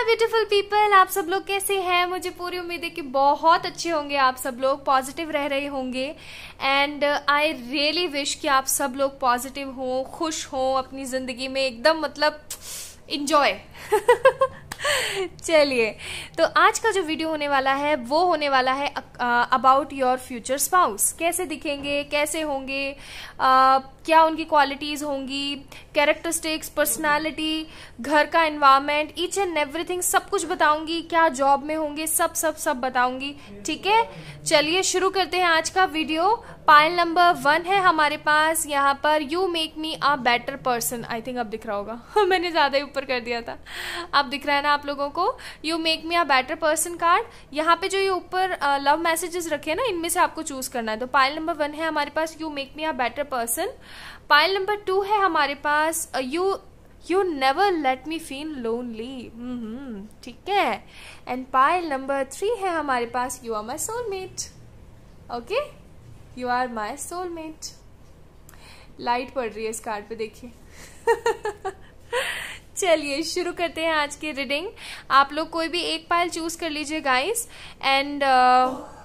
My beautiful people आप सब लोग कैसे हैं मुझे पूरी उम्मीद है कि बहुत अच्छे होंगे आप सब लोग पॉजिटिव रह रहे होंगे एंड आई रियली विश कि आप सब लोग पॉजिटिव हों खुश हों अपनी ज़िंदगी में एकदम मतलब इंजॉय चलिए तो आज का जो वीडियो होने वाला है वो होने वाला है अबाउट योर फ्यूचर स्पाउस कैसे दिखेंगे कैसे होंगे आ, uh, क्या उनकी क्वालिटीज़ होंगी कैरेक्टरिस्टिक्स पर्सनालिटी घर का इन्वायरमेंट ईच एंड एवरीथिंग सब कुछ बताऊंगी क्या जॉब में होंगे सब सब सब बताऊंगी ठीक है चलिए शुरू करते हैं आज का वीडियो पायल नंबर वन है हमारे पास यहाँ पर you make me a better person I think अब दिख रहा होगा मैंने ज़्यादा ही ऊपर कर दिया था अब दिख रहा है ना आप लोगों को you make me a better person card यहाँ पे जो ये ऊपर लव मैसेजेस रखे हैं ना इनमें से आपको चूज़ करना है तो पायल नंबर वन है हमारे पास you make me a better person pile number two है हमारे पास you you never let me feel lonely ठीक है एंड पाइल नंबर थ्री है हमारे पास you are my soulmate okay you are my soulmate light पड़ रही है इस कार्ड पे देखिए चलिए शुरू करते हैं आज की रीडिंग आप लोग कोई भी एक पाइल चूज कर लीजिए guys and uh,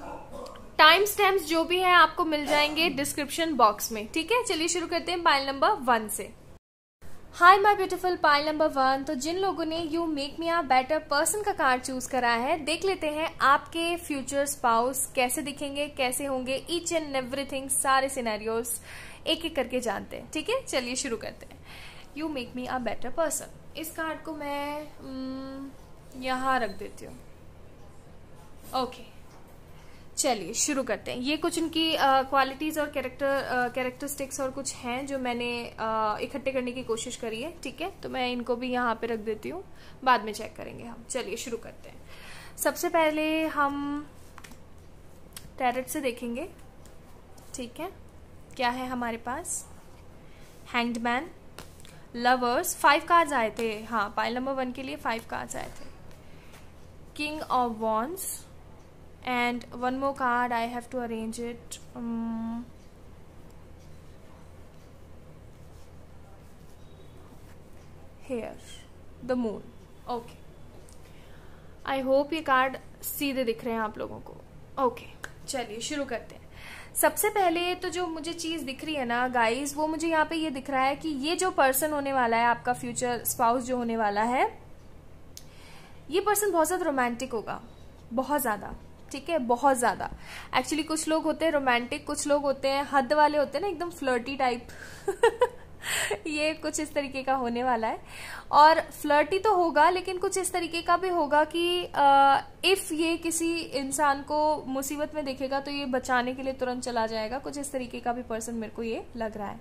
time stamp जो भी है आपको मिल जाएंगे डिस्क्रिप्शन बॉक्स में ठीक है चलिए शुरू करते हैं पाइल नंबर वन से hi my beautiful pile number one तो जिन लोगों ने you make me a better person का कार्ड चूज करा है देख लेते हैं आपके फ्यूचर स्पाउस कैसे दिखेंगे कैसे होंगे ईच एंड एवरीथिंग सारे सिनेरियोस एक एक करके जानते हैं ठीक है चलिए शुरू करते हैं you make me a better person इस कार्ड को मैं हम्म, यहां रख देती हूँ ओके okay. चलिए शुरू करते हैं ये कुछ इनकी क्वालिटीज़ और कैरेक्टर कैरेक्टरिस्टिक्स और कुछ हैं जो मैंने इकट्ठे करने की कोशिश करी है ठीक है तो मैं इनको भी यहाँ पे रख देती हूँ बाद में चेक करेंगे हम चलिए शुरू करते हैं सबसे पहले हम टैरेट से देखेंगे ठीक है क्या है हमारे पास hanged man lovers five cards आए थे हाँ पाइल नंबर वन के लिए फाइव कार्ड्स आए थे king of wands and one more card I have to arrange it um, here the moon okay I hope ये कार्ड सीधे दिख रहे हैं आप लोगों को ओके okay, चलिए शुरू करते हैं सबसे पहले तो जो मुझे चीज दिख रही है ना गाइज वो मुझे यहाँ पे ये दिख रहा है कि ये जो पर्सन होने वाला है आपका फ्यूचर स्पाउस जो होने वाला है ये पर्सन बहुत ज्यादा रोमांटिक होगा बहुत ज्यादा ठीक है बहुत ज़्यादा एक्चुअली कुछ लोग होते हैं रोमांटिक कुछ लोग होते हैं हद वाले होते हैं ना एकदम फ्लर्टी टाइप ये कुछ इस तरीके का होने वाला है और फ्लर्टी तो होगा लेकिन कुछ इस तरीके का भी होगा कि इफ़ ये किसी इंसान को मुसीबत में देखेगा तो ये बचाने के लिए तुरंत चला जाएगा कुछ इस तरीके का भी पर्सन मेरे को ये लग रहा है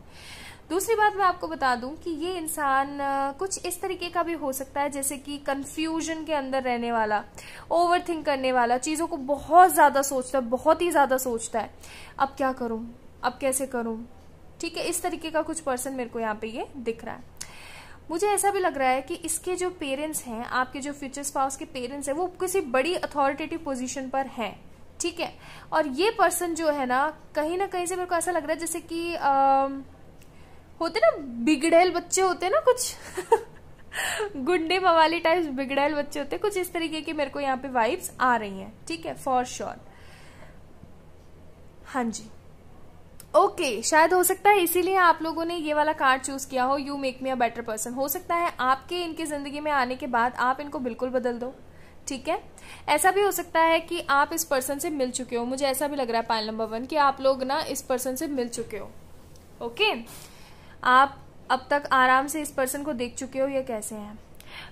दूसरी बात मैं आपको बता दूं कि ये इंसान कुछ इस तरीके का भी हो सकता है जैसे कि कंफ्यूजन के अंदर रहने वाला ओवरथिंक करने वाला चीज़ों को बहुत ज़्यादा सोचता है बहुत ही ज़्यादा सोचता है अब क्या करूं अब कैसे करूँ ठीक है इस तरीके का कुछ पर्सन मेरे को यहाँ पे ये दिख रहा है मुझे ऐसा भी लग रहा है कि इसके जो पेरेंट्स हैं आपके जो फ्यूचर स्पाउस के पेरेंट्स हैं वो किसी बड़ी अथॉरिटेटिव पोजीशन पर हैं ठीक है और ये पर्सन जो है ना कहीं ना कहीं से मेरे को ऐसा लग रहा है जैसे कि आ, होते ना बिगड़ेल बच्चे होते ना कुछ गुंडे मवाली टाइप्स बिगड़ेल बच्चे होते कुछ इस तरीके की मेरे को यहाँ पे वाइब्स आ रही हैं ठीक है फॉर श्योर हाँ जी ओके okay, शायद हो सकता है इसीलिए आप लोगों ने ये वाला कार्ड चूज किया हो you make me a better person हो सकता है आपके इनकी जिंदगी में आने के बाद आप इनको बिल्कुल बदल दो ठीक है ऐसा भी हो सकता है कि आप इस पर्सन से मिल चुके हो मुझे ऐसा भी लग रहा है पाइल नंबर वन कि आप लोग ना इस पर्सन से मिल चुके हो ओके okay? आप अब तक आराम से इस पर्सन को देख चुके हो या कैसे हैं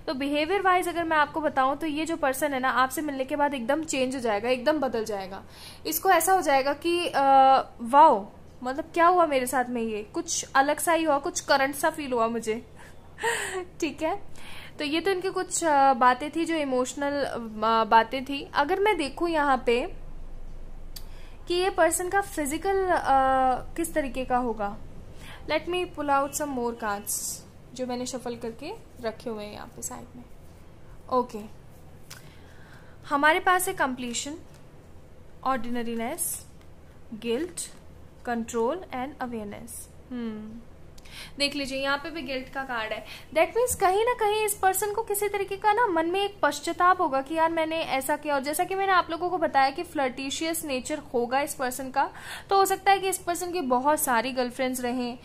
तो बिहेवियर वाइज अगर मैं आपको बताऊं तो ये जो पर्सन है ना आपसे मिलने के बाद एकदम चेंज हो जाएगा एकदम बदल जाएगा इसको ऐसा हो जाएगा कि वाओ मतलब क्या हुआ मेरे साथ में ये कुछ अलग सा ही हुआ कुछ करंट सा फील हुआ मुझे ठीक है तो ये तो इनकी कुछ बातें थी जो इमोशनल बातें थी अगर मैं देखू यहाँ पे कि ये पर्सन का फिजिकल किस तरीके का होगा let me pull out some more cards जो मैंने शफल करके रखे हुए हैं यहाँ पे साइड में ओके okay. हमारे पास है completion ordinariness guilt control and awareness हम्म देख लीजिए यहाँ पे भी गिल्ट का कार्ड है दैट मीन्स कहीं ना कहीं इस पर्सन को किसी तरीके का ना मन में एक पश्चाताप होगा कि यार मैंने ऐसा किया और जैसा कि मैंने आप लोगों को बताया कि फ्लर्टिशियस नेचर होगा इस पर्सन का तो हो सकता है कि इस पर्सन की बहुत सारी गर्लफ्रेंड्स रहे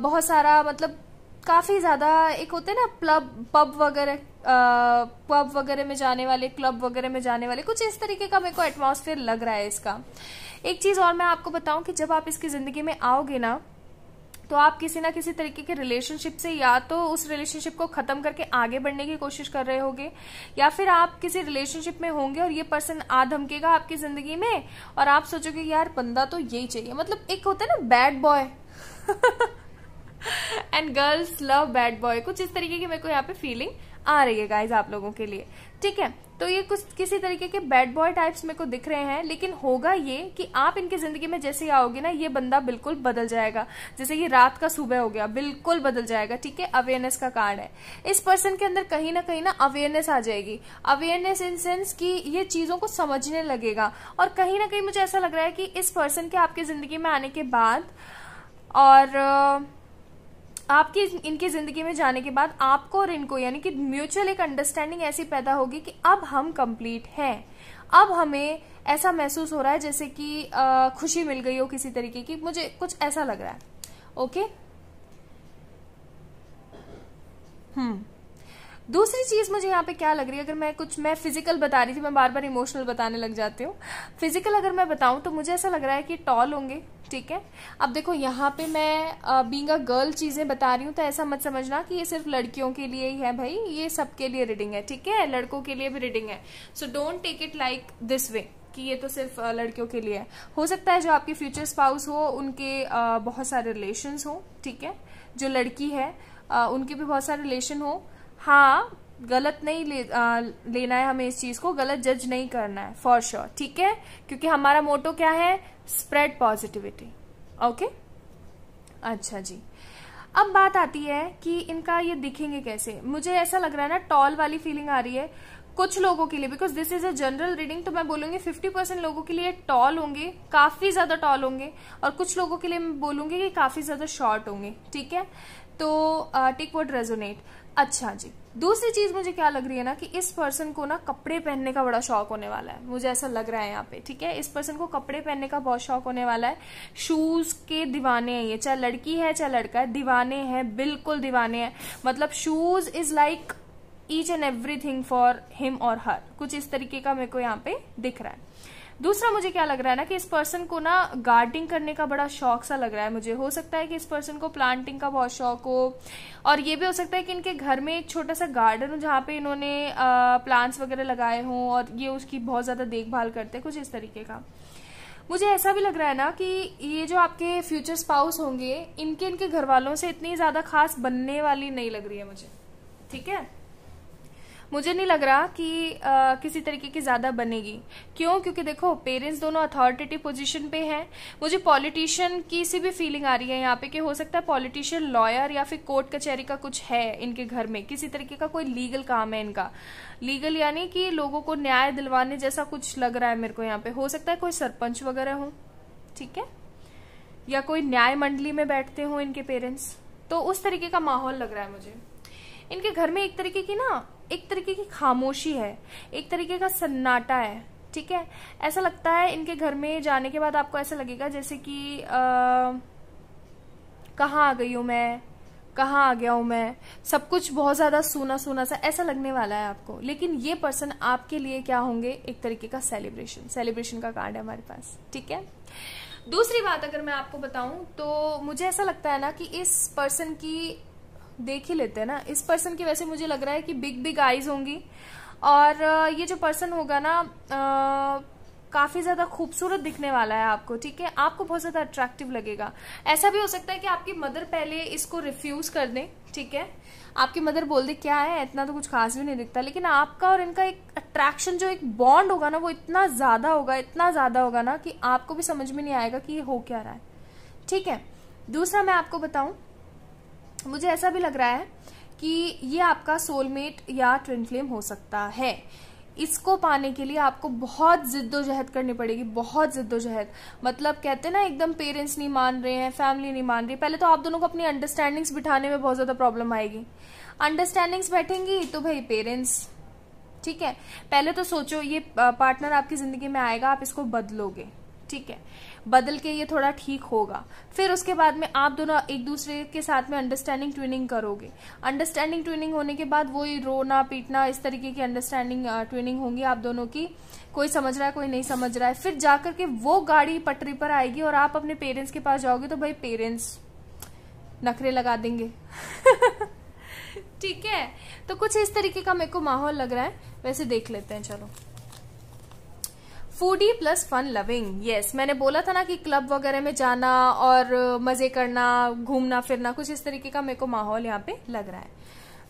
बहुत सारा मतलब काफ़ी ज़्यादा एक होते ना प्लब पब वगैरह पब वगैरह में जाने वाले क्लब वगैरह में जाने वाले कुछ इस तरीके का मेरे को एटमोसफेयर लग रहा है इसका एक चीज़ और मैं आपको बताऊं कि जब आप इसकी ज़िंदगी में आओगे ना तो आप किसी ना किसी तरीके के रिलेशनशिप से या तो उस रिलेशनशिप को ख़त्म करके आगे बढ़ने की कोशिश कर रहे होंगे या फिर आप किसी रिलेशनशिप में होंगे और ये पर्सन आ धमकेगा आपकी ज़िंदगी में और आप सोचोगे यार बंदा तो यही चाहिए मतलब एक होता है ना bad boy and girls love bad boy कुछ इस तरीके की मेरे को यहाँ पे फीलिंग आ रही है गाइज आप लोगों के लिए ठीक है तो ये कुछ किसी तरीके के बैड बॉय टाइप्स मेरे को दिख रहे हैं लेकिन होगा ये कि आप इनकी जिंदगी में जैसे ही आओगे ना ये बंदा बिल्कुल बदल जाएगा जैसे कि रात का सुबह हो गया बिल्कुल बदल जाएगा ठीक है अवेयरनेस का कार्ड है इस पर्सन के अंदर कहीं ना कहीं ना अवेयरनेस आ जाएगी अवेयरनेस इन सेंस कि ये चीजों को समझने लगेगा और कहीं ना कहीं मुझे ऐसा लग रहा है कि इस पर्सन के आपकी जिंदगी में आने के बाद और आपकी इनकी जिंदगी में जाने के बाद आपको और इनको यानी कि म्यूचुअल एक अंडरस्टैंडिंग ऐसी पैदा होगी कि अब हम कंप्लीट हैं अब हमें ऐसा महसूस हो रहा है जैसे कि आ, खुशी मिल गई हो किसी तरीके की मुझे कुछ ऐसा लग रहा है ओके हम्म दूसरी चीज़ मुझे यहाँ पे क्या लग रही है अगर मैं कुछ मैं फिजिकल बता रही थी मैं बार बार इमोशनल बताने लग जाती हूँ फिजिकल अगर मैं बताऊं तो मुझे ऐसा लग रहा है कि टॉल होंगे ठीक है अब देखो यहाँ पे मैं बींग अ गर्ल चीज़ें बता रही हूँ तो ऐसा मत समझना कि ये सिर्फ लड़कियों के लिए ही है भाई ये सबके लिए रीडिंग है ठीक है लड़कों के लिए भी रीडिंग है so don't take it like this way कि ये तो सिर्फ लड़कियों के लिए है हो सकता है जो आपके फ्यूचर स्पाउस हो उनके बहुत सारे रिलेशन हो ठीक है जो लड़की है उनके भी बहुत सारे रिलेशन हो हाँ गलत नहीं ले, आ, लेना है हमें इस चीज को गलत जज नहीं करना है फॉर श्योर ठीक है क्योंकि हमारा मोटो क्या है स्प्रेड पॉजिटिविटी ओके अच्छा जी अब बात आती है कि इनका ये दिखेंगे कैसे मुझे ऐसा लग रहा है ना टॉल वाली फीलिंग आ रही है कुछ लोगों के लिए because this is a general reading तो मैं बोलूंगी फिफ्टी परसेंट लोगों के लिए टॉल होंगे काफी ज्यादा टॉल होंगे और कुछ लोगों के लिए मैं बोलूंगी कि काफी ज्यादा शॉर्ट होंगे ठीक है तो टिक वॉट रेजोनेट अच्छा जी दूसरी चीज मुझे क्या लग रही है ना कि इस पर्सन को ना कपड़े पहनने का बड़ा शौक होने वाला है मुझे ऐसा लग रहा है यहाँ पे ठीक है इस पर्सन को कपड़े पहनने का बहुत शौक होने वाला है शूज के दीवाने हैं ये चाहे लड़की है चाहे लड़का है दीवाने हैं बिल्कुल दीवाने हैं मतलब shoes is like each and every for him और हर कुछ इस तरीके का मेरे को यहाँ पे दिख रहा है दूसरा मुझे क्या लग रहा है ना कि इस पर्सन को ना गार्डनिंग करने का बड़ा शौक सा लग रहा है मुझे हो सकता है कि इस पर्सन को प्लांटिंग का बहुत शौक हो और ये भी हो सकता है कि इनके घर में एक छोटा सा गार्डन हो जहाँ पे इन्होंने प्लांट्स वगैरह लगाए हों और ये उसकी बहुत ज़्यादा देखभाल करते हैं कुछ इस तरीके का मुझे ऐसा भी लग रहा है ना कि ये जो आपके फ्यूचर स्पाउस होंगे इनके इनके घर वालों से इतनी ज़्यादा खास बनने वाली नहीं लग रही है मुझे ठीक है मुझे नहीं लग रहा कि आ, किसी तरीके की ज़्यादा बनेगी क्यों क्योंकि देखो पेरेंट्स दोनों अथॉरिटेटिव पोजीशन पे हैं मुझे पॉलिटिशियन की सी भी फीलिंग आ रही है यहाँ पे कि हो सकता है पॉलिटिशियन लॉयर या फिर कोर्ट कचहरी का कुछ है इनके घर में किसी तरीके का कोई लीगल काम है इनका लीगल यानी कि लोगों को न्याय दिलवाने जैसा कुछ लग रहा है मेरे को यहाँ पे हो सकता है कोई सरपंच वगैरह हो ठीक है या कोई न्याय मंडली में बैठते हो इनके पेरेंट्स तो उस तरीके का माहौल लग रहा है मुझे इनके घर में एक तरीके की ना एक तरीके की खामोशी है एक तरीके का सन्नाटा है ठीक है ऐसा लगता है इनके घर में जाने के बाद आपको ऐसा लगेगा जैसे कि कहाँ आ गई हूँ मैं कहाँ आ गया हूँ मैं सब कुछ बहुत ज़्यादा सोना सूना सा ऐसा लगने वाला है आपको लेकिन ये पर्सन आपके लिए क्या होंगे एक तरीके का सेलिब्रेशन सेलिब्रेशन का कार्ड है हमारे पास ठीक है दूसरी बात अगर मैं आपको बताऊं तो मुझे ऐसा लगता है ना कि इस पर्सन की देख ही लेते हैं ना इस पर्सन की वैसे मुझे लग रहा है कि बिग बिग आईज होंगी और ये जो पर्सन होगा ना काफ़ी ज़्यादा खूबसूरत दिखने वाला है आपको ठीक है आपको बहुत ज़्यादा अट्रैक्टिव लगेगा ऐसा भी हो सकता है कि आपकी मदर पहले इसको रिफ्यूज़ कर दें ठीक है आपकी मदर बोल दे क्या है इतना तो कुछ खास भी नहीं दिखता लेकिन आपका और इनका एक अट्रैक्शन जो एक बॉन्ड होगा ना वो इतना ज़्यादा होगा इतना ज़्यादा होगा ना कि आपको भी समझ में नहीं आएगा कि ये हो क्या रहा है ठीक है दूसरा मैं आपको बताऊं मुझे ऐसा भी लग रहा है कि ये आपका सोलमेट या ट्विन फ्लेम हो सकता है इसको पाने के लिए आपको बहुत जिद्दोजहद करनी पड़ेगी बहुत जिद्दोजहद मतलब कहते हैं ना एकदम पेरेंट्स नहीं मान रहे हैं फैमिली नहीं मान रही पहले तो आप दोनों को अपनी अंडरस्टैंडिंग्स बिठाने में बहुत ज़्यादा प्रॉब्लम आएगी अंडरस्टैंडिंग्स बैठेंगी तो भाई पेरेंट्स ठीक है पहले तो सोचो ये पार्टनर आपकी ज़िंदगी में आएगा आप इसको बदलोगे ठीक है बदल के ये थोड़ा ठीक होगा फिर उसके बाद में आप दोनों एक दूसरे के साथ में अंडरस्टैंडिंग ट्विनिंग करोगे अंडरस्टैंडिंग ट्विनिंग होने के बाद वही रोना पीटना इस तरीके की अंडरस्टैंडिंग ट्विनिंग होंगी आप दोनों की कोई समझ रहा है कोई नहीं समझ रहा है फिर जाकर के वो गाड़ी पटरी पर आएगी और आप अपने पेरेंट्स के पास जाओगे तो भाई पेरेंट्स नखरे लगा देंगे ठीक है तो कुछ इस तरीके का मेरे को माहौल लग रहा है वैसे देख लेते हैं चलो foodie plus fun loving yes मैंने बोला था ना कि क्लब वगैरह में जाना और मजे करना घूमना फिरना कुछ इस तरीके का मेरे को माहौल यहाँ पे लग रहा है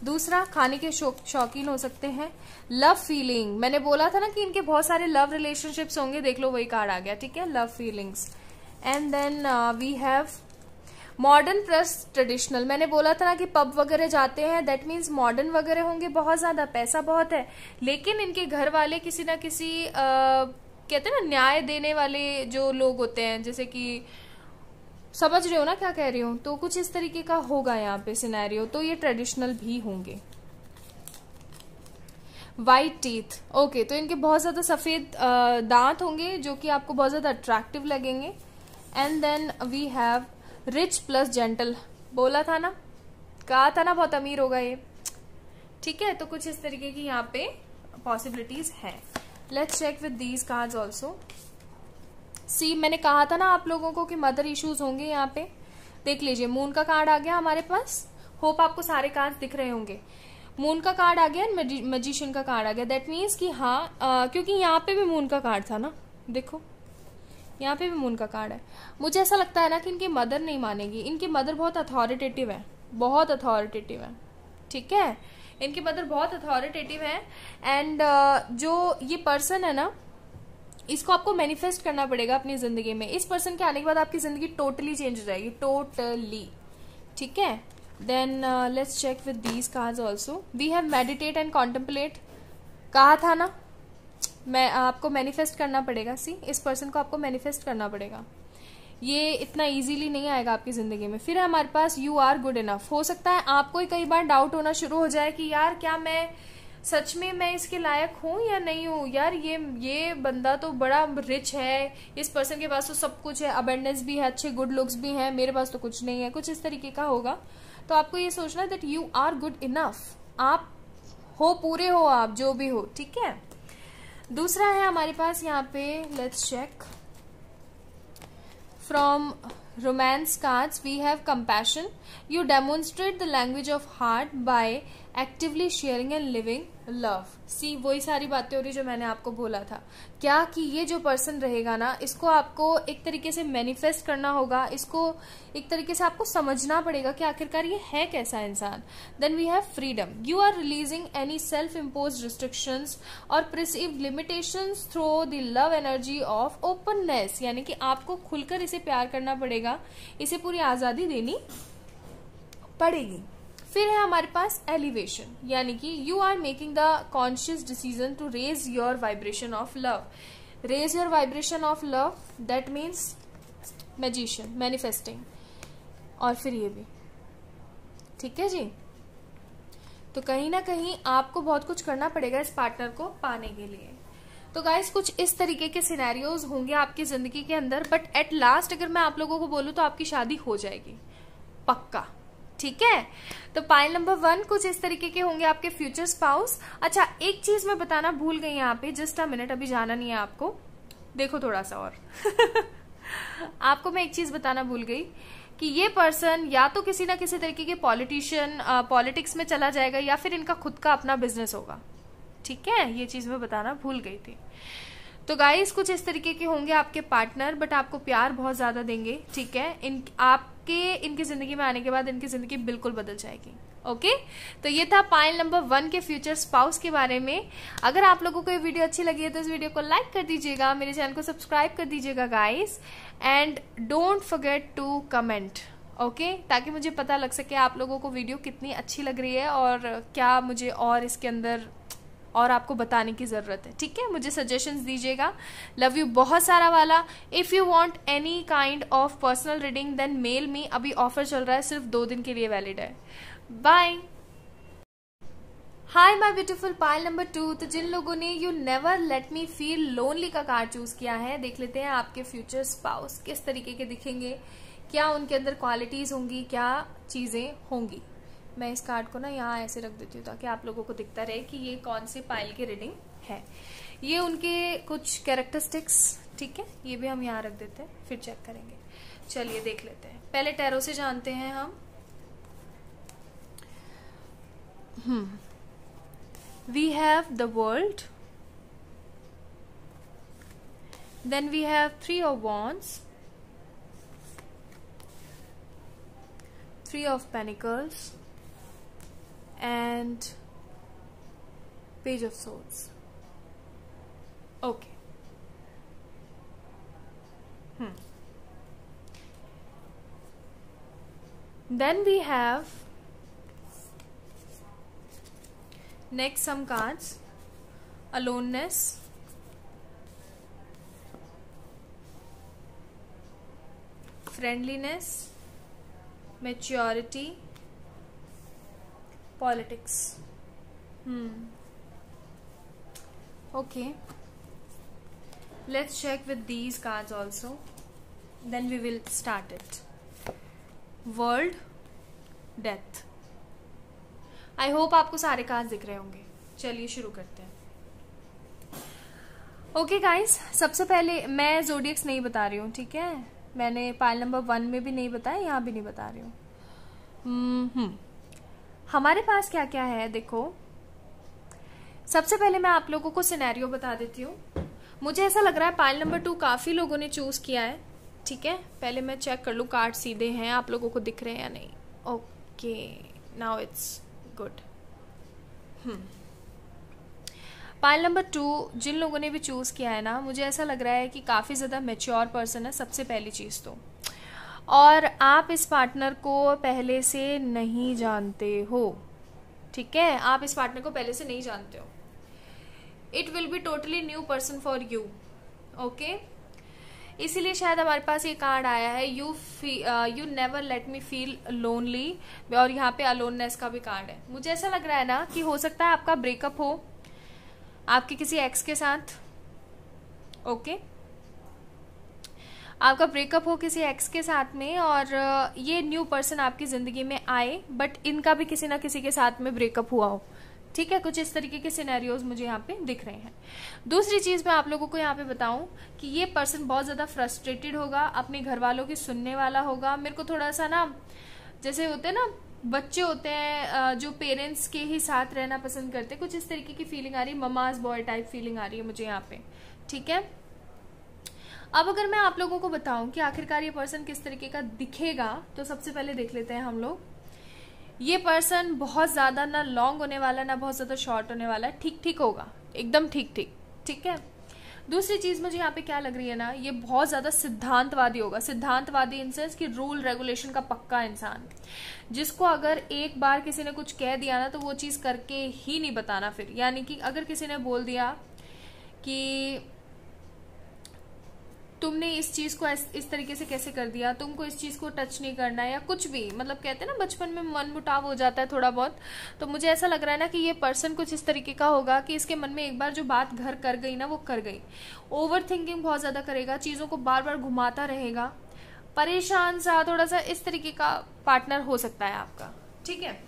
दूसरा खाने के शौकीन हो सकते हैं लव फीलिंग मैंने बोला था ना कि इनके बहुत सारे लव रिलेशनशिप्स होंगे देख लो वही कार्ड आ गया ठीक है love feelings and then we have modern plus traditional मैंने बोला था ना कि पब वगैरह जाते हैं दैट मीन्स मॉडर्न वगैरह होंगे बहुत ज्यादा पैसा बहुत है लेकिन इनके घर वाले किसी ना किसी uh, कहते हैं ना न्याय देने वाले जो लोग होते हैं जैसे कि समझ रहे हो ना क्या कह रही हूँ तो कुछ इस तरीके का होगा यहाँ पे सिनेरियो तो ये ट्रेडिशनल भी होंगे वाइट टीथ ओके तो इनके बहुत ज़्यादा सफ़ेद दांत होंगे जो कि आपको बहुत ज़्यादा अट्रैक्टिव लगेंगे and then we have rich plus gentle बोला था ना कहा था ना बहुत अमीर होगा ये ठीक है तो कुछ इस तरीके की यहाँ पे पॉसिबिलिटीज़ हैं let's check with these cards also see मैंने कहा था ना आप लोगों को कि मदर इश्यूज होंगे यहाँ पे देख लीजिए मून का कार्ड आ गया हमारे पास होप आपको सारे कार्ड दिख रहे होंगे मून का कार्ड आ गया मजिशियन का कार्ड आ गया दैट मीन्स कि हाँ आ, क्योंकि यहाँ पे भी मून का कार्ड था ना देखो यहाँ पे भी मून का कार्ड है मुझे ऐसा लगता है ना कि इनकी मदर नहीं मानेगी इनकी मदर बहुत अथॉरिटेटिव है बहुत अथॉरिटेटिव है ठीक है इनके मदर बहुत अथॉरिटेटिव हैं एंड uh, जो ये पर्सन है ना इसको आपको मैनिफेस्ट करना पड़ेगा अपनी जिंदगी में इस पर्सन के आने के बाद आपकी जिंदगी टोटली चेंज हो जाएगी टोटली ठीक है then let's check with these card also we have meditate and contemplate कहा था ना मैं आपको मैनिफेस्ट करना पड़ेगा सी इस पर्सन को आपको मैनिफेस्ट करना पड़ेगा ये इतना इजीली नहीं आएगा आपकी ज़िंदगी में फिर हमारे पास यू आर गुड इनफ हो सकता है आपको ही कई बार डाउट होना शुरू हो जाए कि यार क्या मैं सच में मैं इसके लायक हूँ या नहीं हूँ यार ये ये बंदा तो बड़ा रिच है इस पर्सन के पास तो सब कुछ है अबेंडेंस भी है अच्छे गुड लुक्स भी हैं मेरे पास तो कुछ नहीं है कुछ इस तरीके का होगा तो आपको ये सोचना that you are good enough आप हो पूरे हो आप जो भी हो ठीक है दूसरा है हमारे पास यहाँ पे let's check from romance cards we have compassion you demonstrate the language of heart by actively sharing and living love see वही सारी बातें हो रही जो मैंने आपको बोला था क्या कि ये जो पर्सन रहेगा ना इसको आपको एक तरीके से मैनिफेस्ट करना होगा इसको एक तरीके से आपको समझना पड़ेगा कि आखिरकार ये है कैसा इंसान then we have freedom you are releasing any self impose restrictions और perceive limitation through the love energy of openness यानी कि आपको खुलकर इसे प्यार करना पड़ेगा इसे पूरी आज़ादी देनी पड़ेगी फिर है हमारे पास एलिवेशन यानी कि you are making the conscious decision to raise your vibration of love raise your vibration of love that means magician manifesting और फिर ये भी ठीक है जी तो कहीं ना कहीं आपको बहुत कुछ करना पड़ेगा इस पार्टनर को पाने के लिए तो गाइस कुछ इस तरीके के सिनेरियोज होंगे आपकी जिंदगी के अंदर बट एट लास्ट अगर मैं आप लोगों को बोलूं तो आपकी शादी हो जाएगी पक्का ठीक है तो पाइल नंबर वन कुछ इस तरीके के होंगे आपके फ्यूचर स्पाउस अच्छा एक चीज मैं बताना भूल गई यहाँ पे जस्ट अ मिनट अभी जाना नहीं है आपको देखो थोड़ा सा और आपको मैं एक चीज बताना भूल गई कि ये पर्सन या तो किसी ना किसी तरीके के पॉलिटिशियन पॉलिटिक्स में चला जाएगा या फिर इनका खुद का अपना बिजनेस होगा ठीक है ये चीज मैं बताना भूल गई थी तो गाइस कुछ इस तरीके के होंगे आपके पार्टनर बट आपको प्यार बहुत ज्यादा देंगे ठीक है इन आप के इनकी ज़िंदगी में आने के बाद इनकी ज़िंदगी बिल्कुल बदल जाएगी ओके okay? तो ये था पाइल नंबर वन के फ्यूचर स्पाउस के बारे में अगर आप लोगों को ये वीडियो अच्छी लगी है तो इस वीडियो को लाइक कर दीजिएगा मेरे चैनल को सब्सक्राइब कर दीजिएगा guys and don't forget to comment okay ताकि मुझे पता लग सके आप लोगों को वीडियो कितनी अच्छी लग रही है और क्या मुझे और इसके अंदर और आपको बताने की ज़रूरत है ठीक है मुझे सजेशन दीजिएगा लव यू बहुत सारा वाला if you want any kind of personal reading then mail me अभी ऑफर चल रहा है सिर्फ दो दिन के लिए वैलिड है bye hi my beautiful pile number two तो जिन लोगों ने you never let me feel lonely का कार्ड चूज किया है देख लेते हैं आपके फ्यूचर स्पाउस किस तरीके के दिखेंगे क्या उनके अंदर क्वालिटीज होंगी क्या चीजें होंगी मैं इस कार्ड को ना यहाँ ऐसे रख देती हूँ ताकि आप लोगों को दिखता रहे कि ये कौन से पाइल की रीडिंग है ये उनके कुछ कैरेक्टरिस्टिक्स ठीक है ये भी हम यहाँ रख देते हैं फिर चेक करेंगे चलिए देख लेते हैं पहले टैरो से जानते हैं हम we have the world then we have three of wands three of pentacles and page of swords okay hmm then we have next some cards aloneness friendliness maturity politics okay let's check with these these also then we will start it world death I hope आपको सारे card दिख रहे होंगे चलिए शुरू करते हैं okay okay guys सबसे पहले मैं जोडियक्स नहीं बता रही हूँ ठीक है मैंने पाइल नंबर वन में भी नहीं बताया यहाँ भी नहीं बता रही हूँ हम्म hmm. hmm. हमारे पास क्या क्या है देखो सबसे पहले मैं आप लोगों को सिनेरियो बता देती हूँ मुझे ऐसा लग रहा है पाइल नंबर टू काफ़ी लोगों ने चूज़ किया है ठीक है पहले मैं चेक कर लूँ कार्ड सीधे हैं आप लोगों को दिख रहे हैं या नहीं okay now it's good pile number two जिन लोगों ने भी चूज़ किया है ना मुझे ऐसा लग रहा है कि काफ़ी ज़्यादा मेच्योर पर्सन है सबसे पहली चीज़ तो और आप इस पार्टनर को पहले से नहीं जानते हो ठीक है आप इस पार्टनर को पहले से नहीं जानते हो it will be totally new person for you okay इसीलिए शायद हमारे पास ये कार्ड आया है you you never let me feel lonely और यहाँ पे अलोननेस का भी कार्ड है मुझे ऐसा लग रहा है ना कि हो सकता है आपका ब्रेकअप हो आपके किसी एक्स के साथ ओके okay? आपका ब्रेकअप हो किसी एक्स के साथ में और ये न्यू पर्सन आपकी ज़िंदगी में आए बट इनका भी किसी ना किसी के साथ में ब्रेकअप हुआ हो ठीक है कुछ इस तरीके के सिनेरियोज मुझे यहाँ पे दिख रहे हैं दूसरी चीज़ मैं आप लोगों को यहाँ पे बताऊं कि ये पर्सन बहुत ज़्यादा फ्रस्ट्रेटेड होगा अपने घर वालों की सुनने वाला होगा मेरे को थोड़ा सा ना जैसे होते हैं ना बच्चे होते हैं जो पेरेंट्स के ही साथ रहना पसंद करते हैं कुछ इस तरीके की फीलिंग आ रही है ममाज बॉय टाइप फीलिंग आ रही है मुझे यहाँ पे ठीक है अब अगर मैं आप लोगों को बताऊं कि आखिरकार ये पर्सन किस तरीके का दिखेगा तो सबसे पहले देख लेते हैं हम लोग ये पर्सन बहुत ज़्यादा ना लॉन्ग होने वाला ना बहुत ज़्यादा शॉर्ट होने वाला ठीक ठीक होगा एकदम ठीक ठीक ठीक है दूसरी चीज़ मुझे यहाँ पे क्या लग रही है ना ये बहुत ज़्यादा सिद्धांतवादी होगा सिद्धांतवादी इन सेंस कि रूल रेगुलेशन का पक्का इंसान जिसको अगर एक बार किसी ने कुछ कह दिया ना तो वो चीज़ करके ही नहीं बताना फिर यानी कि अगर किसी ने बोल दिया कि तुमने इस चीज को इस, तरीके से कैसे कर दिया तुमको इस चीज को टच नहीं करना है या कुछ भी मतलब कहते हैं ना बचपन में मन मुटाव हो जाता है थोड़ा बहुत तो मुझे ऐसा लग रहा है ना कि ये पर्सन कुछ इस तरीके का होगा कि इसके मन में एक बार जो बात घर कर गई ना वो कर गई ओवर थिंकिंग बहुत ज्यादा करेगा चीजों को बार बार घुमाता रहेगा परेशान सा थोड़ा सा इस तरीके का पार्टनर हो सकता है आपका ठीक है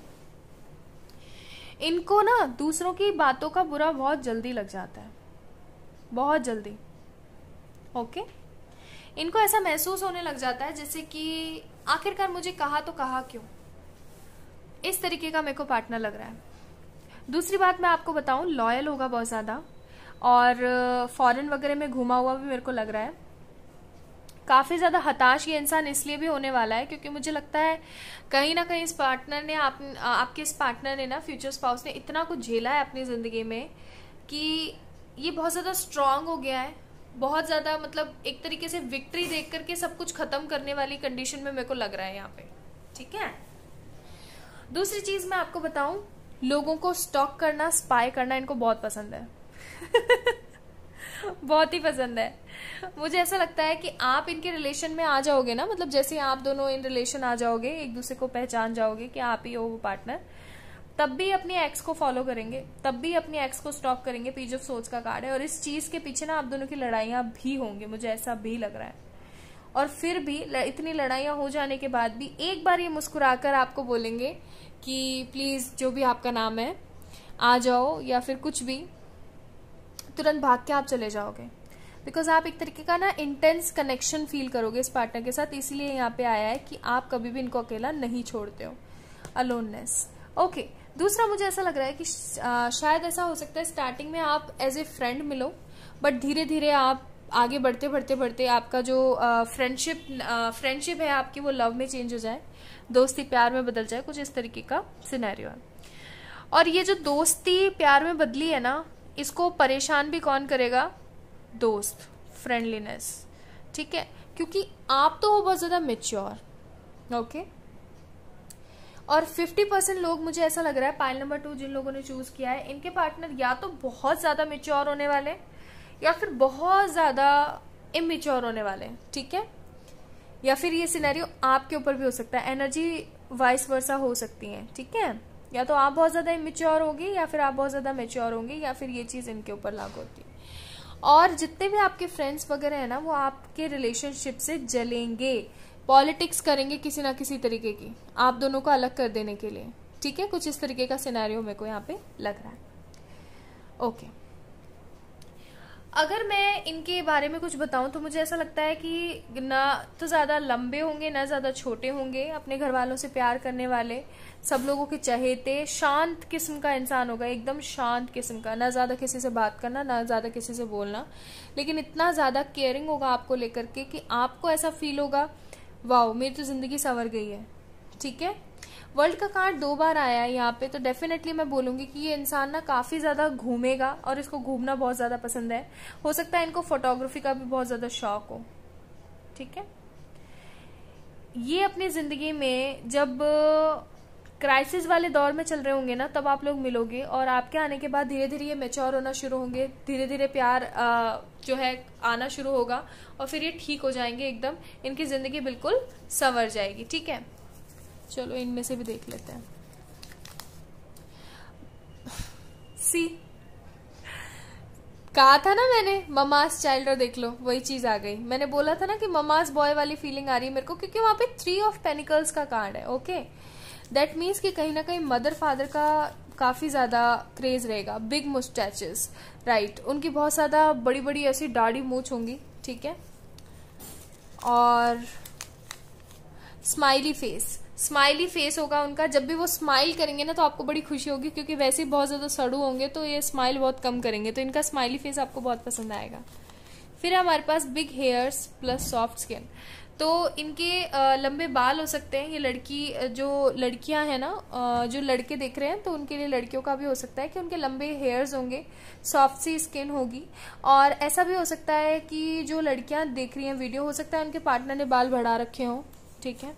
इनको ना दूसरों की बातों का बुरा बहुत जल्दी लग जाता है बहुत जल्दी ओके okay? इनको ऐसा महसूस होने लग जाता है जैसे कि आखिरकार मुझे कहा तो कहा क्यों इस तरीके का मेरे को पार्टनर लग रहा है दूसरी बात मैं आपको बताऊं लॉयल होगा बहुत ज़्यादा और फॉरेन वगैरह में घुमा हुआ भी मेरे को लग रहा है काफ़ी ज़्यादा हताश ये इंसान इसलिए भी होने वाला है क्योंकि मुझे लगता है कहीं ना कहीं इस पार्टनर ने आप आपके इस पार्टनर ने ना फ्यूचर स्पाउस ने इतना कुछ झेला है अपनी ज़िंदगी में कि ये बहुत ज़्यादा स्ट्रांग हो गया है बहुत ज़्यादा मतलब एक तरीके से विक्ट्री देख करके सब कुछ ख़त्म करने वाली कंडीशन में मेरे को लग रहा है यहाँ पे ठीक है दूसरी चीज़ मैं आपको बताऊं लोगों को स्टॉक करना स्पाई करना इनको बहुत पसंद है बहुत ही पसंद है मुझे ऐसा लगता है कि आप इनके रिलेशन में आ जाओगे ना मतलब जैसे आप दोनों इन रिलेशन आ जाओगे एक दूसरे को पहचान जाओगे कि आप ही हो वो पार्टनर तब भी अपनी एक्स को फॉलो करेंगे तब भी अपनी एक्स को स्टॉप करेंगे पीज ऑफ सोच का कार्ड है और इस चीज के पीछे ना आप दोनों की लड़ाइयां भी होंगी मुझे ऐसा भी लग रहा है और फिर भी इतनी लड़ाइयां हो जाने के बाद भी एक बार ये मुस्कुराकर आपको बोलेंगे कि प्लीज़ जो भी आपका नाम है आ जाओ या फिर कुछ भी तुरंत भाग के आप चले जाओगे बिकॉज आप एक तरीके का ना इंटेंस कनेक्शन फील करोगे इस पार्टनर के साथ इसीलिए यहाँ पे आया है कि आप कभी भी इनको अकेला नहीं छोड़ते हो अलोननेस ओके okay. दूसरा मुझे ऐसा लग रहा है कि शायद ऐसा हो सकता है स्टार्टिंग में आप एज ए फ्रेंड मिलो बट धीरे धीरे आप आगे बढ़ते बढ़ते बढ़ते आपका जो फ्रेंडशिप फ्रेंडशिप है आपकी वो लव में चेंज हो जाए दोस्ती प्यार में बदल जाए कुछ इस तरीके का सिनेरियो है और ये जो दोस्ती प्यार में बदली है ना इसको परेशान भी कौन करेगा दोस्त फ्रेंडलीनेस ठीक है क्योंकि आप तो हो बहुत ज़्यादा मेच्योर ओके okay? और 50 परसेंट लोग मुझे ऐसा लग रहा है पाइल नंबर टू जिन लोगों ने चूज़ किया है इनके पार्टनर या तो बहुत ज़्यादा मेच्योर होने वाले या फिर बहुत ज़्यादा इमेच्योर होने वाले ठीक है या फिर ये सिनेरियो आपके ऊपर भी हो सकता है एनर्जी वाइस वर्सा हो सकती है ठीक है या तो आप बहुत ज़्यादा इमेच्योर होगी या फिर आप बहुत ज़्यादा मेच्योर होंगे या फिर ये चीज़ इनके ऊपर लागू होती है और जितने भी आपके फ्रेंड्स वगैरह है ना वो आपके रिलेशनशिप से जलेंगे पॉलिटिक्स करेंगे किसी ना किसी तरीके की आप दोनों को अलग कर देने के लिए ठीक है कुछ इस तरीके का सिनेरियो मेरे को यहाँ पे लग रहा है ओके अगर मैं इनके बारे में कुछ बताऊं तो मुझे ऐसा लगता है कि ना तो ज़्यादा लंबे होंगे ना ज़्यादा छोटे होंगे अपने घर वालों से प्यार करने वाले सब लोगों के चहेते शांत किस्म का इंसान होगा एकदम शांत किस्म का ना ज़्यादा किसी से बात करना ना ज़्यादा किसी से बोलना लेकिन इतना ज़्यादा केयरिंग होगा आपको लेकर के कि आपको ऐसा फील होगा वाओ मेरी तो ज़िंदगी संवर गई है ठीक है वर्ल्ड का कार्ड दो बार आया है यहाँ पे तो डेफिनेटली मैं बोलूंगी कि ये इंसान ना काफ़ी ज़्यादा घूमेगा और इसको घूमना बहुत ज़्यादा पसंद है हो सकता है इनको फोटोग्राफी का भी बहुत ज़्यादा शौक हो ठीक है ये अपनी ज़िंदगी में जब क्राइसिस वाले दौर में चल रहे होंगे ना तब आप लोग मिलोगे और आपके आने के बाद धीरे धीरे ये मेच्योर होना शुरू होंगे धीरे धीरे प्यार आ, जो है आना शुरू होगा और फिर ये ठीक हो जाएंगे एकदम इनकी ज़िंदगी बिल्कुल संवर जाएगी ठीक है चलो इनमें से भी देख लेते हैं सी कहा था ना मैंने ममास चाइल्ड और देख लो वही चीज आ गई मैंने बोला था ना कि ममास बॉय वाली फीलिंग आ रही है मेरे को क्योंकि वहां पे थ्री ऑफ पेनिकल्स का कार्ड है ओके okay? दैट मीन्स कि कहीं ना कहीं मदर फादर का काफ़ी ज़्यादा क्रेज़ रहेगा बिग मुस्टैचेस राइट उनकी बहुत ज़्यादा बड़ी बड़ी ऐसी डाढ़ी मूछ होंगी ठीक है और स्माइली फेस स्माइली फेस होगा उनका जब भी वो स्माइल करेंगे ना तो आपको बड़ी खुशी होगी क्योंकि वैसे ही बहुत ज़्यादा सड़ू होंगे तो ये स्माइल बहुत कम करेंगे तो इनका स्माइली फेस आपको बहुत पसंद आएगा फिर हमारे पास big hairs plus soft skin तो इनके लंबे बाल हो सकते हैं ये लड़की जो लड़कियां हैं ना जो लड़के देख रहे हैं तो उनके लिए लड़कियों का भी हो सकता है कि उनके लंबे हेयर्स होंगे सॉफ्ट सी स्किन होगी और ऐसा भी हो सकता है कि जो लड़कियां देख रही हैं वीडियो हो सकता है उनके पार्टनर ने बाल बढ़ा रखे हों ठीक है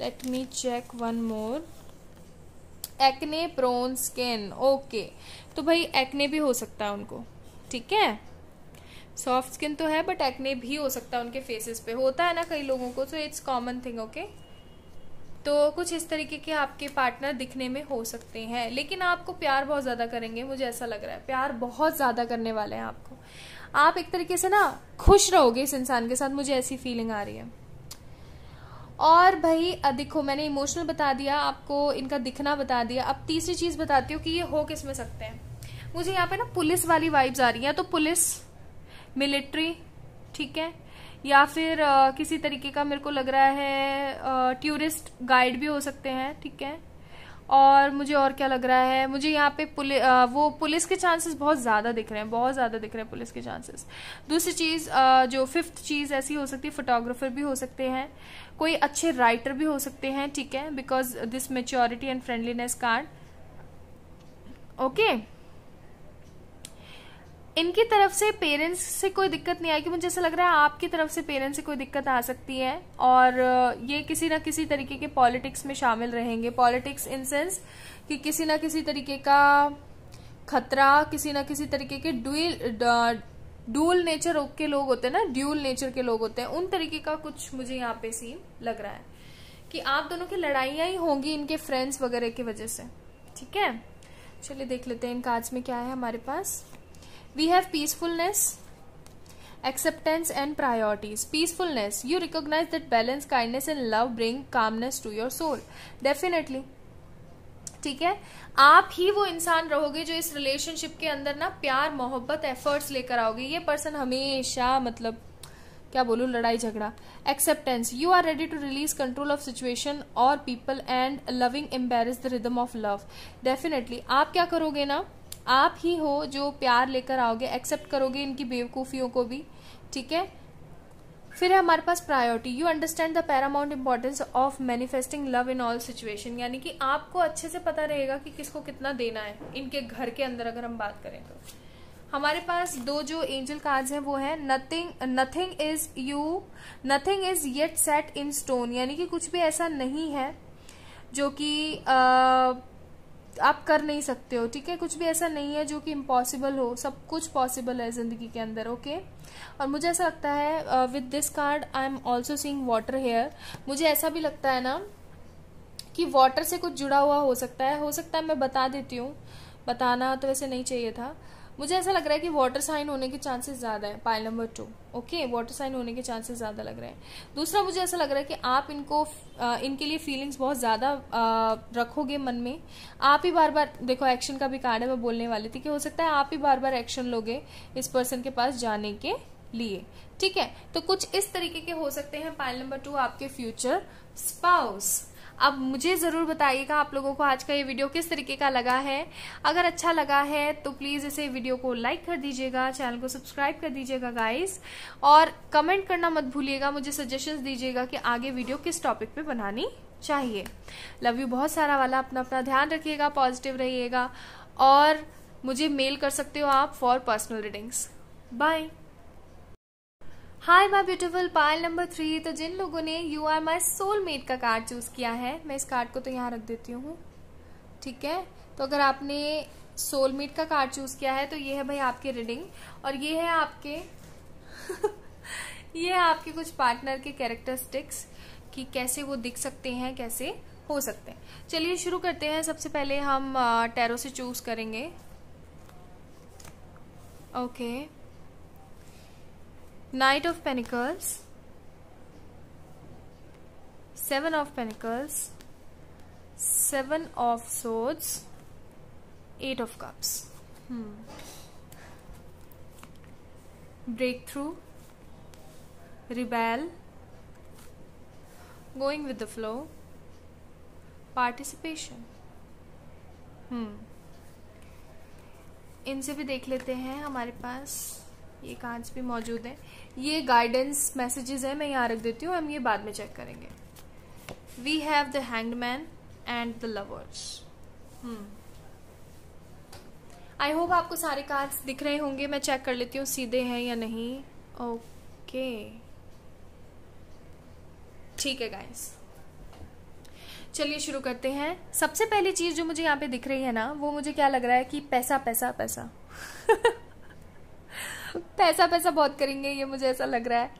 let me check one more acne prone skin okay तो भाई एक्ने भी हो सकता है उनको ठीक है सॉफ्ट स्किन तो है बट एक्ने भी हो सकता है उनके फेसेस पे होता है ना कई लोगों को so it's common thing okay तो कुछ इस तरीके के आपके पार्टनर दिखने में हो सकते हैं लेकिन आपको प्यार बहुत ज़्यादा करेंगे मुझे ऐसा लग रहा है प्यार बहुत ज़्यादा करने वाले हैं आपको आप एक तरीके से ना खुश रहोगे इस इंसान के साथ मुझे ऐसी फीलिंग आ रही है और भाई देखो मैंने इमोशनल बता दिया आपको इनका दिखना बता दिया अब तीसरी चीज़ बताती हूँ कि ये हो किस में सकते हैं मुझे यहाँ पे ना पुलिस वाली वाइब्स आ रही है तो पुलिस मिलिट्री ठीक है या फिर आ, किसी तरीके का मेरे को लग रहा है टूरिस्ट गाइड भी हो सकते हैं ठीक है और मुझे और क्या लग रहा है मुझे यहाँ पे पुलि, आ, वो पुलिस के चांसेस बहुत ज़्यादा दिख रहे हैं बहुत ज़्यादा दिख रहे हैं पुलिस के चांसेस दूसरी चीज़ जो फिफ्थ चीज़ ऐसी हो सकती है फोटोग्राफर भी हो सकते हैं कोई अच्छे राइटर भी हो सकते हैं ठीक है because this maturity and friendliness card okay इनकी तरफ से पेरेंट्स से कोई दिक्कत नहीं आएगी मुझे ऐसा लग रहा है आपकी तरफ से पेरेंट्स से कोई दिक्कत आ सकती है और ये किसी ना किसी तरीके के पॉलिटिक्स में शामिल रहेंगे पॉलिटिक्स इन सेंस कि किसी ना किसी तरीके का खतरा किसी ना किसी तरीके के डुल डूल नेचर के लोग होते हैं ना ड्यूल नेचर के लोग होते हैं उन तरीके का कुछ मुझे यहाँ पे सीन लग रहा है कि आप दोनों की लड़ाइयाँ ही होंगी इनके फ्रेंड्स वगैरह की वजह से ठीक है चलिए देख लेते हैं इन काज में क्या है हमारे पास we have peacefulness acceptance and priorities peacefulness you recognize that balance kindness and love bring calmness to your soul definitely ठीक है आप ही वो इंसान रहोगे जो इस रिलेशनशिप के अंदर ना प्यार मोहब्बत एफर्ट्स लेकर आओगे ये पर्सन हमेशा मतलब क्या बोलू लड़ाई झगड़ा acceptance you are ready to release control of situation और people and loving embrace the rhythm of love definitely आप क्या करोगे ना आप ही हो जो प्यार लेकर आओगे एक्सेप्ट करोगे इनकी बेवकूफ़ियों को भी ठीक है फिर है हमारे पास priority you understand the paramount importance of manifesting love in all situation यानी कि आपको अच्छे से पता रहेगा कि किसको कितना देना है इनके घर के अंदर अगर हम बात करें तो हमारे पास दो जो एंजल कार्ड्स हैं वो है nothing nothing is you nothing is yet set in stone यानी कि कुछ भी ऐसा नहीं है जो कि आप कर नहीं सकते हो ठीक है कुछ भी ऐसा नहीं है जो कि इम्पॉसिबल हो सब कुछ पॉसिबल है ज़िंदगी के अंदर ओके और मुझे ऐसा लगता है with this card I am also seeing water hair मुझे ऐसा भी लगता है ना कि वाटर से कुछ जुड़ा हुआ हो सकता है हो सकता है मैं बता देती हूँ बताना तो वैसे नहीं चाहिए था मुझे ऐसा लग रहा है कि वाटर साइन होने के चांसेस ज़्यादा है pile number two okay water sign होने के चांसेस ज़्यादा लग रहे हैं दूसरा मुझे ऐसा लग रहा है कि आप इनको इनके लिए फीलिंग्स बहुत ज़्यादा रखोगे मन में आप ही बार बार देखो एक्शन का भी कार्ड है मैं बोलने वाली थी कि हो सकता है आप ही बार बार एक्शन लोगे इस पर्सन के पास जाने के लिए ठीक है तो कुछ इस तरीके के हो सकते हैं पाइल नंबर टू आपके फ्यूचर स्पाउस अब मुझे ज़रूर बताइएगा आप लोगों को आज का ये वीडियो किस तरीके का लगा है अगर अच्छा लगा है तो प्लीज़ इसे वीडियो को लाइक कर दीजिएगा चैनल को सब्सक्राइब कर दीजिएगा गाइस और कमेंट करना मत भूलिएगा मुझे सजेशंस दीजिएगा कि आगे वीडियो किस टॉपिक पे बनानी चाहिए लव यू बहुत सारा वाला अपना अपना ध्यान रखिएगा पॉजिटिव रहिएगा और मुझे मेल कर सकते हो आप for personal readings by hi my beautiful pile number three तो जिन लोगों ने यू आर माय सोलमेट का कार्ड चूज़ किया है मैं इस कार्ड को तो यहाँ रख देती हूँ ठीक है तो अगर आपने सोलमेट का कार्ड चूज़ किया है तो ये है भाई आपकी रीडिंग और ये है आपके ये है आपके कुछ पार्टनर के कैरेक्टरिस्टिक्स कि कैसे वो दिख सकते हैं कैसे हो सकते हैं चलिए शुरू करते हैं सबसे पहले हम टैरो uh, से चूज़ करेंगे okay okay. knight of pentacles seven of pentacles seven of swords eight of cups hmm. breakthrough rebel going with the flow participation hmm इनसे भी देख लेते हैं हमारे पास ये कार्ड्स भी मौजूद हैं ये गाइडेंस मैसेजेस है मैं यहाँ रख देती हूँ हम ये बाद में चेक करेंगे we have the hanged man and the lovers I hope आपको सारे कार्ड्स दिख रहे होंगे मैं चेक कर लेती हूँ सीधे हैं या नहीं ओके ठीक है गाइस चलिए शुरू करते हैं सबसे पहली चीज़ जो मुझे यहाँ पे दिख रही है ना वो मुझे क्या लग रहा है कि पैसा पैसा पैसा पैसा पैसा बहुत करेंगे ये मुझे ऐसा लग रहा है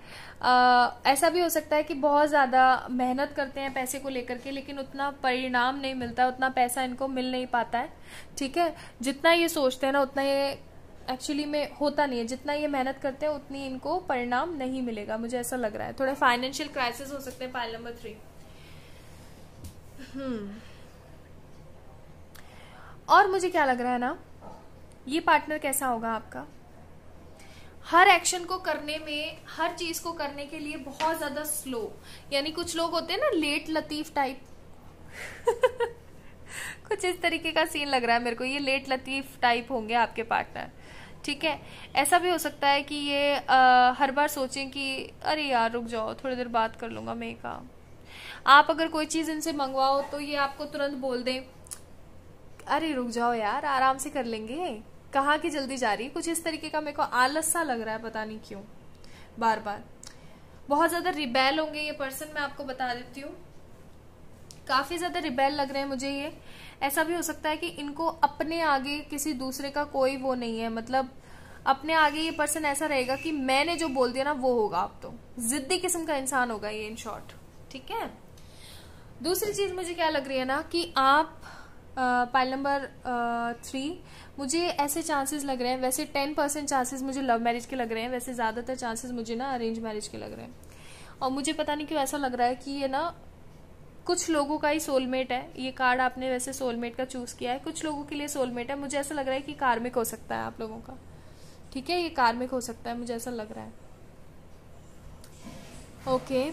आ, ऐसा भी हो सकता है कि बहुत ज़्यादा मेहनत करते हैं पैसे को लेकर के लेकिन उतना परिणाम नहीं मिलता उतना पैसा इनको मिल नहीं पाता है ठीक है जितना ये सोचते हैं ना उतना ये एक्चुअली में होता नहीं है जितना ये मेहनत करते हैं उतनी इनको परिणाम नहीं मिलेगा मुझे ऐसा लग रहा है थोड़े फाइनेंशियल क्राइसिस हो सकते हैं पाइल नंबर थ्री और मुझे क्या लग रहा है ना ये पार्टनर कैसा होगा आपका हर एक्शन को करने में हर चीज को करने के लिए बहुत ज्यादा स्लो यानी कुछ लोग होते हैं ना लेट लतीफ टाइप कुछ इस तरीके का सीन लग रहा है मेरे को ये लेट लतीफ टाइप होंगे आपके पार्टनर ठीक है ऐसा भी हो सकता है कि ये आ, हर बार सोचें कि अरे यार रुक जाओ थोड़ी देर बात कर लूंगा मैं का आप अगर कोई चीज इनसे मंगवाओ तो ये आपको तुरंत बोल दें अरे रुक जाओ यार आराम से कर लेंगे कहा कि जल्दी जा रही कुछ इस तरीके का मेरे को आलस सा लग रहा है पता नहीं क्यों बार बार बहुत ज़्यादा रिबेल होंगे ये पर्सन मैं आपको बता देती हूँ काफ़ी ज़्यादा रिबेल लग रहे हैं मुझे ये ऐसा भी हो सकता है कि इनको अपने आगे किसी दूसरे का कोई वो नहीं है मतलब अपने आगे ये पर्सन ऐसा रहेगा कि मैंने जो बोल दिया ना वो होगा आप तो जिद्दी किस्म का इंसान होगा ये इन शॉर्ट ठीक है दूसरी चीज़ मुझे क्या लग रही है ना कि आप पाइल नंबर थ्री मुझे ऐसे चांसेस लग रहे हैं वैसे टेन परसेंट चांसेज मुझे लव मैरिज के लग रहे हैं वैसे ज़्यादातर चांसेस मुझे ना अरेंज मैरिज के लग रहे हैं और मुझे पता नहीं क्यों ऐसा लग रहा है कि ये ना कुछ लोगों का ही सोलमेट है ये कार्ड आपने वैसे सोलमेट का चूज़ किया है कुछ लोगों के लिए सोलमेट है मुझे ऐसा लग रहा है कि कार्मिक हो सकता है आप लोगों का ठीक है ये कार्मिक हो सकता है मुझे ऐसा लग रहा है ओके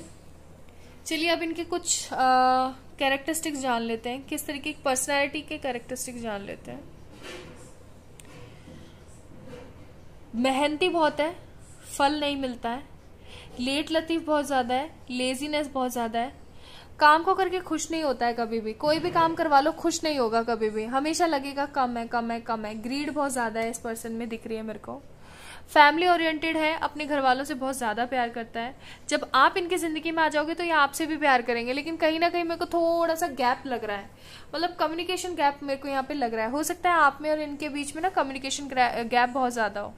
चलिए अब इनके कुछ आ, कैरेक्टरिस्टिक्स जान लेते हैं किस तरीके की पर्सनैलिटी के कैरेक्टरिस्टिक्स जान लेते हैं मेहनती बहुत है फल नहीं मिलता है लेट लतीफ बहुत ज़्यादा है लेजीनेस बहुत ज़्यादा है काम को करके खुश नहीं होता है कभी भी कोई भी काम करवा लो खुश नहीं होगा कभी भी हमेशा लगेगा कम है कम है कम है ग्रीड बहुत ज़्यादा है इस पर्सन में दिख रही है मेरे को फैमिली ओरिएंटेड है अपने घर वालों से बहुत ज़्यादा प्यार करता है जब आप इनकी ज़िंदगी में आ जाओगे तो ये आपसे भी प्यार करेंगे लेकिन कहीं ना कहीं मेरे को थोड़ा सा गैप लग रहा है मतलब कम्युनिकेशन गैप मेरे को यहाँ पे लग रहा है हो सकता है आप में और इनके बीच में ना कम्युनिकेशन गैप बहुत ज़्यादा हो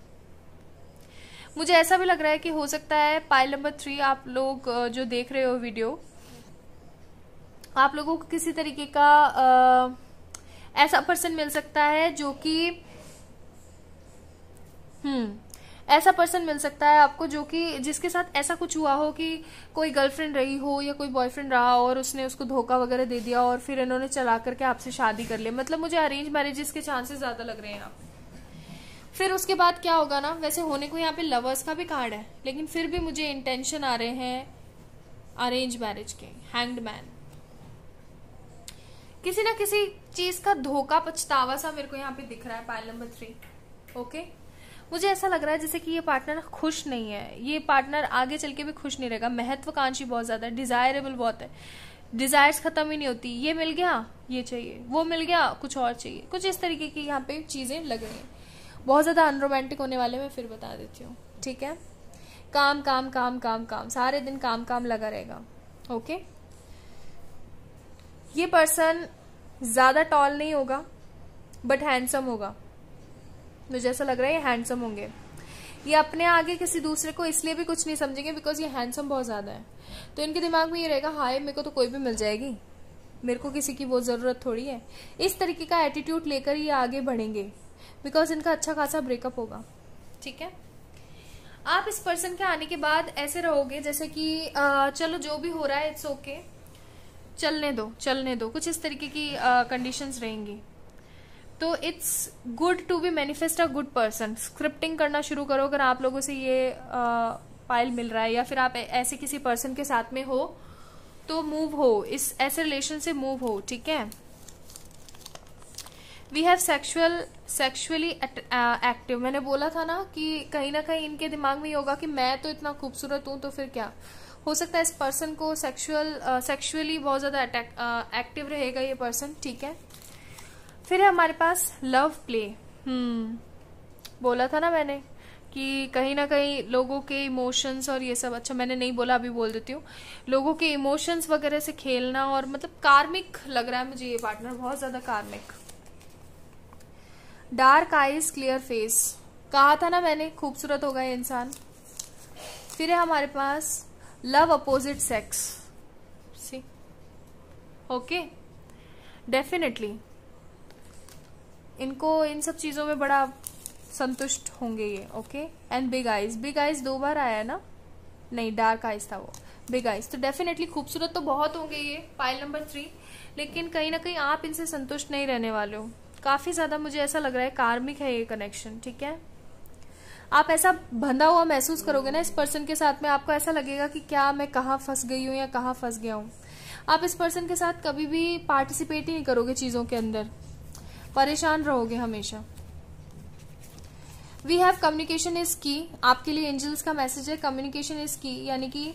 मुझे ऐसा भी लग रहा है कि हो सकता है पाइल नंबर थ्री आप लोग जो देख रहे हो वीडियो आप लोगों को किसी तरीके का ऐसा पर्सन मिल सकता है जो कि हम्म ऐसा पर्सन मिल सकता है आपको जो कि जिसके साथ ऐसा कुछ हुआ हो कि कोई गर्लफ्रेंड रही हो या कोई बॉयफ्रेंड रहा हो और उसने उसको धोखा वगैरह दे दिया और फिर इन्होंने चला करके आपसे शादी कर लिया मतलब मुझे अरेंज मैरिजेस के चांसेस ज़्यादा लग रहे हैं आप फिर उसके बाद क्या होगा ना वैसे होने को यहाँ पे लवर्स का भी कार्ड है लेकिन फिर भी मुझे इंटेंशन आ रहे हैं अरेंज मैरिज के हैंग्ड मैन किसी ना किसी चीज का धोखा पछतावा सा मेरे को यहाँ पे दिख रहा है पायल नंबर थ्री ओके मुझे ऐसा लग रहा है जैसे कि ये पार्टनर खुश नहीं है ये पार्टनर आगे चल के भी खुश नहीं रहेगा महत्वाकांक्षी बहुत ज़्यादा है डिज़ायरेबल बहुत है डिज़ायर्स ख़त्म ही नहीं होती ये मिल गया ये चाहिए वो मिल गया कुछ और चाहिए कुछ इस तरीके की यहाँ पे चीज़ें लग रही हैं बहुत ज़्यादा अनरोमांटिक होने वाले मैं फिर बता देती हूँ ठीक है काम काम काम काम काम सारे दिन काम काम लगा रहेगा ओके ये पर्सन ज़्यादा टॉल नहीं होगा बट हैंडसम होगा मुझे ऐसा लग रहा है ये हैंडसम होंगे ये अपने आगे किसी दूसरे को इसलिए भी कुछ नहीं समझेंगे बिकॉज ये हैंडसम बहुत ज़्यादा है तो इनके दिमाग में ये रहेगा हाय मेरे को तो कोई भी मिल जाएगी मेरे को किसी की वो ज़रूरत थोड़ी है इस तरीके का एटीट्यूड लेकर ये आगे बढ़ेंगे बिकॉज इनका अच्छा खासा ब्रेकअप होगा ठीक है आप इस पर्सन के आने के बाद ऐसे रहोगे जैसे कि आ, चलो जो भी हो रहा है इट्स ओके okay, चलने दो चलने दो कुछ इस तरीके की कंडीशंस रहेंगी तो it's good to be manifest a good person scripting करना शुरू करो अगर आप लोगों से ये फाइल मिल रहा है या फिर आप ऐसे किसी पर्सन के साथ में हो तो मूव हो इस ऐसे रिलेशन से मूव हो ठीक है we have sexual sexually active मैंने बोला था ना कि कहीं ना कहीं इनके दिमाग में ये होगा कि मैं तो इतना खूबसूरत हूं तो फिर क्या हो सकता है इस पर्सन को सेक्शुअल सेक्शुअली बहुत ज़्यादा एक्टिव रहेगा ये पर्सन ठीक है फिर हमारे पास लव प्ले हम्म बोला था ना मैंने कि कहीं ना कहीं लोगों के इमोशंस और ये सब अच्छा मैंने नहीं बोला अभी बोल देती हूँ लोगों के इमोशंस वगैरह से खेलना और मतलब कार्मिक लग रहा है मुझे ये पार्टनर बहुत ज़्यादा कार्मिक डार्क आईज क्लियर फेस कहा था ना मैंने खूबसूरत होगा ये इंसान फिर है हमारे पास love opposite sex see okay definitely इनको इन सब चीज़ों में बड़ा संतुष्ट होंगे ये okay and big eyes big eyes दो बार आया ना नहीं डार्क आइज था वो बिग आइज तो डेफिनेटली खूबसूरत तो बहुत होंगे ये पाइल नंबर थ्री लेकिन कहीं ना कहीं आप इनसे संतुष्ट नहीं रहने वाले हो काफ़ी ज़्यादा मुझे ऐसा लग रहा है कार्मिक है ये कनेक्शन ठीक है आप ऐसा बंधा हुआ महसूस करोगे ना इस पर्सन के साथ में आपको ऐसा लगेगा कि क्या मैं कहाँ फंस गई हूँ या कहाँ फंस गया हूँ आप इस पर्सन के साथ कभी भी पार्टिसिपेट ही नहीं करोगे चीज़ों के अंदर परेशान रहोगे हमेशा वी हैव कम्युनिकेशन इज की आपके लिए एंजल्स का मैसेज है कम्युनिकेशन इज की यानी कि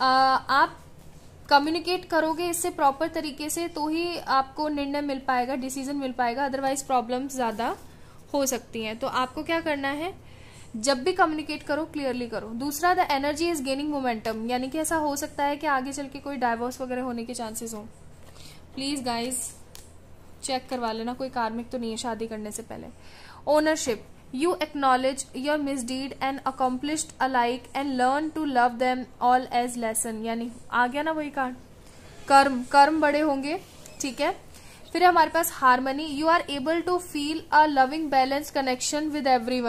आप कम्युनिकेट करोगे इससे प्रॉपर तरीके से तो ही आपको निर्णय मिल पाएगा डिसीजन मिल पाएगा अदरवाइज प्रॉब्लम ज़्यादा हो सकती हैं तो आपको क्या करना है जब भी कम्युनिकेट करो क्लियरली करो दूसरा the energy is gaining momentum यानी कि ऐसा हो सकता है कि आगे चल के कोई डाइवोर्स वगैरह होने के चांसेस हो प्लीज़ गाइज़ चेक करवा लेना कोई कार्मिक तो नहीं है शादी करने से पहले ownership you acknowledge your misdeed and accomplished alike and learn to love them all as lesson यानी आ गया ना वही कार्ड कर्म कर्म बड़े होंगे ठीक है फिर हमारे पास harmony you are able to feel a loving balance connection with every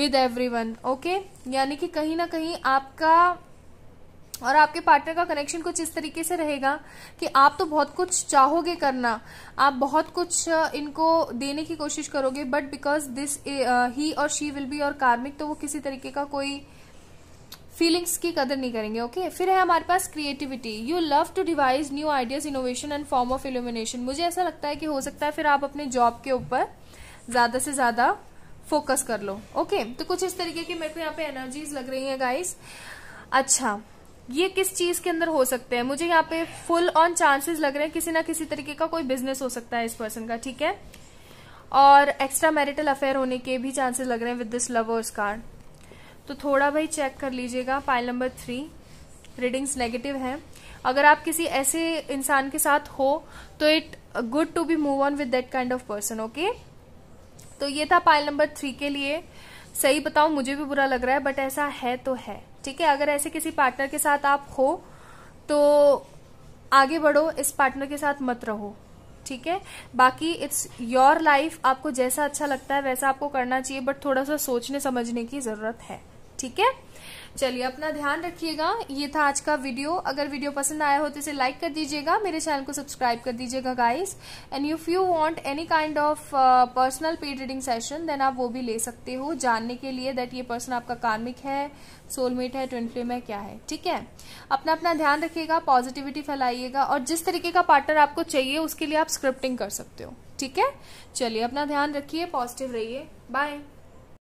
with every okay यानी कि कहीं ना कहीं आपका और आपके पार्टनर का कनेक्शन कुछ इस तरीके से रहेगा कि आप तो बहुत कुछ चाहोगे करना आप बहुत कुछ इनको देने की कोशिश करोगे बट बिकॉज दिस ही और शी विल बी और कार्मिक तो वो किसी तरीके का कोई फीलिंग्स की कदर नहीं करेंगे ओके okay? फिर है हमारे पास creativity you love to devise new ideas innovation and form of illumination मुझे ऐसा लगता है कि हो सकता है फिर आप अपने जॉब के ऊपर ज्यादा से ज्यादा फोकस कर लो ओके okay? तो कुछ इस तरीके की मेरे को यहाँ पे एनर्जीज लग रही है गाइस अच्छा ये किस चीज के अंदर हो सकते हैं मुझे यहाँ पे फुल ऑन चांसेस लग रहे हैं किसी ना किसी तरीके का कोई बिजनेस हो सकता है इस पर्सन का ठीक है और एक्स्ट्रा मैरिटल अफेयर होने के भी चांसेस लग रहे हैं विद दिस लवर्स कार्ड तो थोड़ा भाई चेक कर लीजिएगा pile number three readings negative है अगर आप किसी ऐसे इंसान के साथ हो तो it good to be move on with that kind of person okay तो ये था पाइल नंबर थ्री के लिए सही बताओ मुझे भी बुरा लग रहा है बट ऐसा है तो है ठीक है अगर ऐसे किसी पार्टनर के साथ आप हो तो आगे बढ़ो इस पार्टनर के साथ मत रहो ठीक है बाकी इट्स योर लाइफ आपको जैसा अच्छा लगता है वैसा आपको करना चाहिए बट थोड़ा सा सोचने समझने की जरूरत है ठीक है चलिए अपना ध्यान रखिएगा ये था आज का वीडियो अगर वीडियो पसंद आया हो तो इसे लाइक कर दीजिएगा मेरे चैनल को सब्सक्राइब कर दीजिएगा guys and if you want any kind of personal paid reading session then आप वो भी ले सकते हो जानने के लिए दैट ये पर्सन आपका कार्मिक है सोलमेट है ट्विन फ्लेम है क्या है ठीक है अपना अपना ध्यान रखिएगा पॉजिटिविटी फैलाइएगा और जिस तरीके का पार्टनर आपको चाहिए उसके लिए आप स्क्रिप्टिंग कर सकते हो ठीक है चलिए अपना ध्यान रखिए पॉजिटिव रहिए बाय